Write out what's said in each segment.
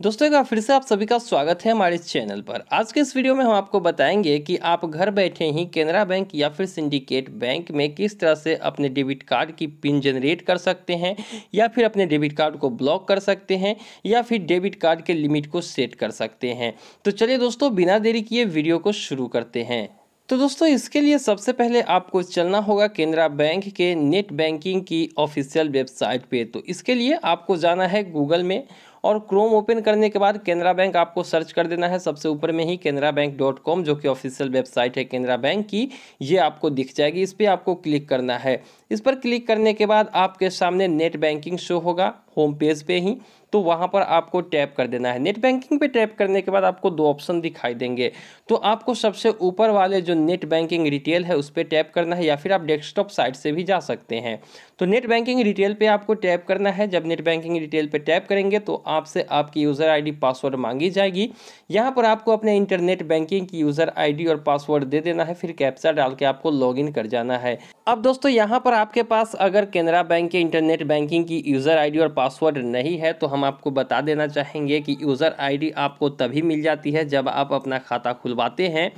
दोस्तों का फिर से आप सभी का स्वागत है हमारे इस चैनल पर आज के इस वीडियो में हम आपको बताएंगे कि आप घर बैठे ही केनरा बैंक या फिर सिंडिकेट बैंक में किस तरह से अपने डेबिट कार्ड की पिन जनरेट कर सकते हैं या फिर अपने डेबिट कार्ड को ब्लॉक कर सकते हैं या फिर डेबिट कार्ड के लिमिट को सेट कर सकते हैं तो चलिए दोस्तों बिना देरी किए वीडियो को शुरू करते हैं तो दोस्तों इसके लिए सबसे पहले आपको चलना होगा केनरा बैंक के नेट बैंकिंग की ऑफिशियल वेबसाइट पे तो इसके लिए आपको जाना है गूगल में और क्रोम ओपन करने के बाद केनरा बैंक आपको सर्च कर देना है सबसे ऊपर में ही केनरा बैंक डॉट कॉम जो कि ऑफिशियल वेबसाइट है केनरा बैंक की ये आपको दिख जाएगी इस पर आपको क्लिक करना है इस पर क्लिक करने के बाद आपके सामने नेट बैंकिंग शो होगा होम पेज पे ही तो वहाँ पर आपको टैप कर देना है नेट बैंकिंग पे टैप करने के बाद आपको दो ऑप्शन दिखाई देंगे तो आपको सबसे ऊपर वाले जो नेट बैंकिंग रिटेल है उस पर टैप करना है या फिर आप डेस्कटॉप साइट से भी जा सकते हैं तो नेट बैंकिंग रिटेल पे आपको टैप करना है जब नेट बैंकिंग रिटेल पे टैप करेंगे तो आपसे आपकी यूज़र आई पासवर्ड मांगी जाएगी यहाँ पर आपको अपने इंटरनेट बैंकिंग की यूज़र आई और पासवर्ड दे देना है फिर कैप्चा डाल के आपको लॉग कर जाना है अब दोस्तों यहाँ पर आपके पास अगर कैनरा बैंक के इंटरनेट बैंकिंग की यूज़र आईडी और पासवर्ड नहीं है तो हम आपको बता देना चाहेंगे कि यूज़र आईडी आपको तभी मिल जाती है जब आप अपना खाता खुलवाते हैं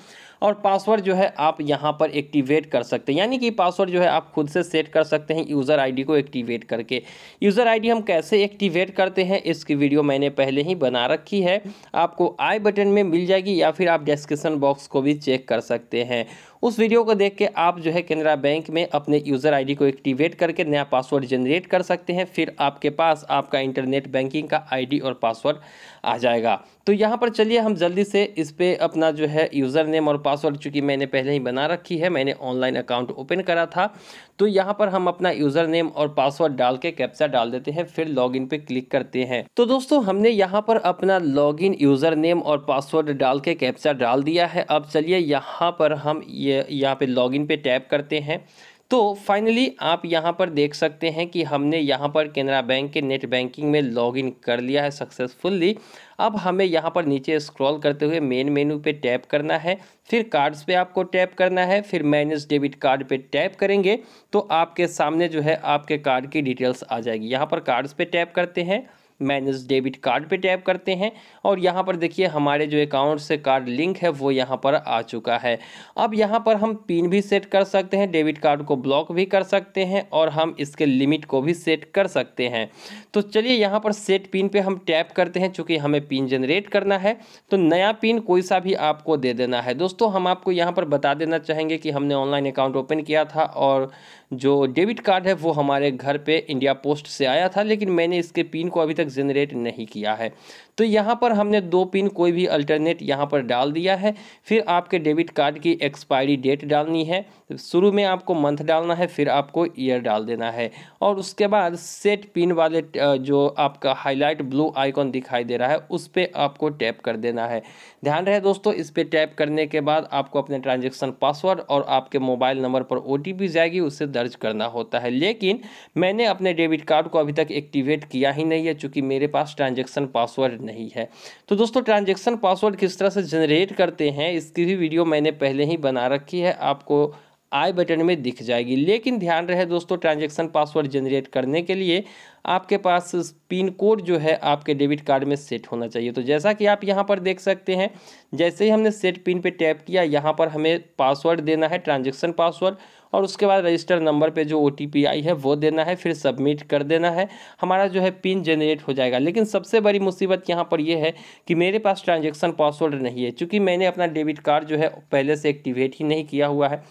और पासवर्ड जो है आप यहाँ पर एक्टिवेट कर सकते हैं यानी कि पासवर्ड जो है आप खुद से सेट कर सकते हैं यूज़र आई को एक्टिवेट करके यूज़र आई हम कैसे एक्टिवेट करते हैं इसकी वीडियो मैंने पहले ही बना रखी है आपको आई बटन में मिल जाएगी या फिर आप डिस्क्रिप्सन बॉक्स को भी चेक कर सकते हैं उस वीडियो को देख के आप जो है केनरा बैंक में अपने यूज़र आईडी को एक्टिवेट करके नया पासवर्ड जनरेट कर सकते हैं फिर आपके पास आपका इंटरनेट बैंकिंग का आईडी और पासवर्ड आ जाएगा तो यहाँ पर चलिए हम जल्दी से इस पर अपना जो है यूज़र नेम और पासवर्ड चूँकि मैंने पहले ही बना रखी है मैंने ऑनलाइन अकाउंट ओपन करा था तो यहाँ पर हम अपना यूज़र नेम और पासवर्ड डाल के कैप्चा डाल देते हैं फिर लॉगिन पे क्लिक करते हैं तो दोस्तों हमने यहाँ पर अपना लॉगिन यूज़र नेम और पासवर्ड डाल के कैप्चा डाल दिया है अब चलिए यहाँ पर हम ये यहाँ पे लॉगिन पे टैप करते हैं तो फाइनली आप यहाँ पर देख सकते हैं कि हमने यहाँ पर केनरा बैंक के नेट बैंकिंग में लॉगिन कर लिया है सक्सेसफुल्ली अब हमें यहाँ पर नीचे स्क्रॉल करते हुए मेन मेनू पे टैप करना है फिर कार्ड्स पे आपको टैप करना है फिर मैनेज डेबिट कार्ड पे टैप करेंगे तो आपके सामने जो है आपके कार्ड की डिटेल्स आ जाएगी यहाँ पर कार्ड्स पर टैप करते हैं मैनेज डेबिट कार्ड पे टैप करते हैं और यहाँ पर देखिए हमारे जो अकाउंट से कार्ड लिंक है वो यहाँ पर आ चुका है अब यहाँ पर हम पिन भी सेट कर सकते हैं डेबिट कार्ड को ब्लॉक भी कर सकते हैं और हम इसके लिमिट को भी सेट कर सकते हैं तो चलिए यहाँ पर सेट पिन पे हम टैप करते हैं चूँकि हमें पिन जनरेट करना है तो नया पिन कोई सा भी आपको दे देना है दोस्तों हम आपको यहाँ पर बता देना चाहेंगे कि हमने ऑनलाइन अकाउंट ओपन किया था और जो डेबिट कार्ड है वो हमारे घर पर इंडिया पोस्ट से आया था लेकिन मैंने इसके पिन को अभी तक तक जनरेट नहीं किया है तो यहाँ पर हमने दो पिन कोई भी अल्टरनेट यहाँ पर डाल दिया है फिर आपके डेबिट कार्ड की एक्सपायरी डेट डालनी है शुरू में आपको मंथ डालना है फिर आपको ईयर डाल देना है और उसके बाद सेट पिन वाले जो आपका हाईलाइट ब्लू आइकॉन दिखाई दे रहा है उस पर आपको टैप कर देना है ध्यान रहे दोस्तों इस पर टैप करने के बाद आपको अपने ट्रांजेक्शन पासवर्ड और आपके मोबाइल नंबर पर ओ जाएगी उसे दर्ज करना होता है लेकिन मैंने अपने डेबिट कार्ड को अभी तक एक्टिवेट किया ही नहीं है चूँकि क्योंकि मेरे पास ट्रांजेक्शन पासवर्ड नहीं है तो दोस्तों ट्रांजेक्शन पासवर्ड किस तरह से जनरेट करते हैं इसकी भी वीडियो मैंने पहले ही बना रखी है आपको आई बटन में दिख जाएगी लेकिन ध्यान रहे दोस्तों ट्रांजेक्शन पासवर्ड जनरेट करने के लिए आपके पास पिन कोड जो है आपके डेबिट कार्ड में सेट होना चाहिए तो जैसा कि आप यहां पर देख सकते हैं जैसे ही हमने सेट पिन पे टैप किया यहां पर हमें पासवर्ड देना है ट्रांजेक्शन पासवर्ड और उसके बाद रजिस्टर नंबर पे जो ओ आई है वो देना है फिर सबमिट कर देना है हमारा जो है पिन जनरेट हो जाएगा लेकिन सबसे बड़ी मुसीबत यहाँ पर यह है कि मेरे पास ट्रांजेक्शन पासवर्ड नहीं है चूँकि मैंने अपना डेबिट कार्ड जो है पहले से एक्टिवेट ही नहीं किया हुआ है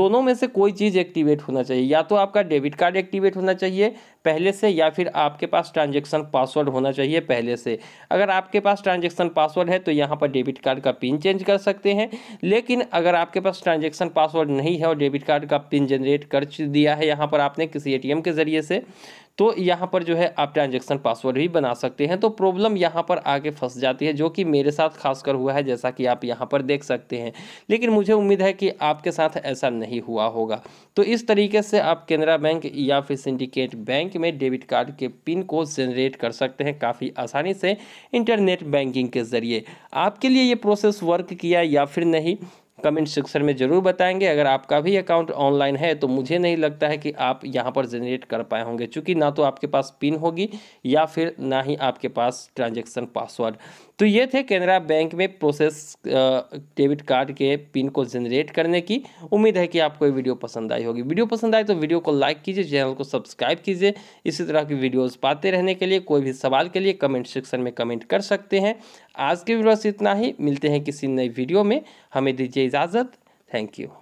दोनों में से कोई चीज़ एक्टिवेट होना चाहिए या तो आपका डेबिट कार्ड एक्टिवेट होना चाहिए पहले से या फिर आपके पास ट्रांजेक्शन पासवर्ड होना चाहिए पहले से अगर आपके पास ट्रांजेक्शन पासवर्ड है तो यहाँ पर डेबिट कार्ड का पिन चेंज कर सकते हैं लेकिन अगर आपके पास ट्रांजेक्शन पासवर्ड नहीं है और डेबिट कार्ड का पिन जनरेट कर दिया है यहाँ पर आपने किसी ए के ज़रिए से तो यहाँ पर जो है आप ट्रांजेक्शन पासवर्ड भी बना सकते हैं तो प्रॉब्लम यहाँ पर आगे फंस जाती है जो कि मेरे साथ खासकर हुआ है जैसा कि आप यहाँ पर देख सकते हैं लेकिन मुझे उम्मीद है कि आपके साथ ऐसा नहीं हुआ होगा तो इस तरीके से आप केनरा बैंक या फिर सिंडिकेट बैंक में डेबिट कार्ड के पिन को जनरेट कर सकते हैं काफ़ी आसानी से इंटरनेट बैंकिंग के ज़रिए आपके लिए ये प्रोसेस वर्क किया या फिर नहीं कमेंट सेक्शन में ज़रूर बताएंगे अगर आपका भी अकाउंट ऑनलाइन है तो मुझे नहीं लगता है कि आप यहाँ पर जनरेट कर पाए होंगे चूँकि ना तो आपके पास पिन होगी या फिर ना ही आपके पास ट्रांजेक्शन पासवर्ड तो ये थे केनरा बैंक में प्रोसेस डेबिट कार्ड के पिन को जनरेट करने की उम्मीद है कि आपको ये वीडियो पसंद आई होगी वीडियो पसंद आए तो वीडियो को लाइक कीजिए चैनल को सब्सक्राइब कीजिए इसी तरह की वीडियोस पाते रहने के लिए कोई भी सवाल के लिए कमेंट सेक्शन में कमेंट कर सकते हैं आज के वीडियो से इतना ही मिलते हैं किसी नई वीडियो में हमें दीजिए इजाज़त थैंक यू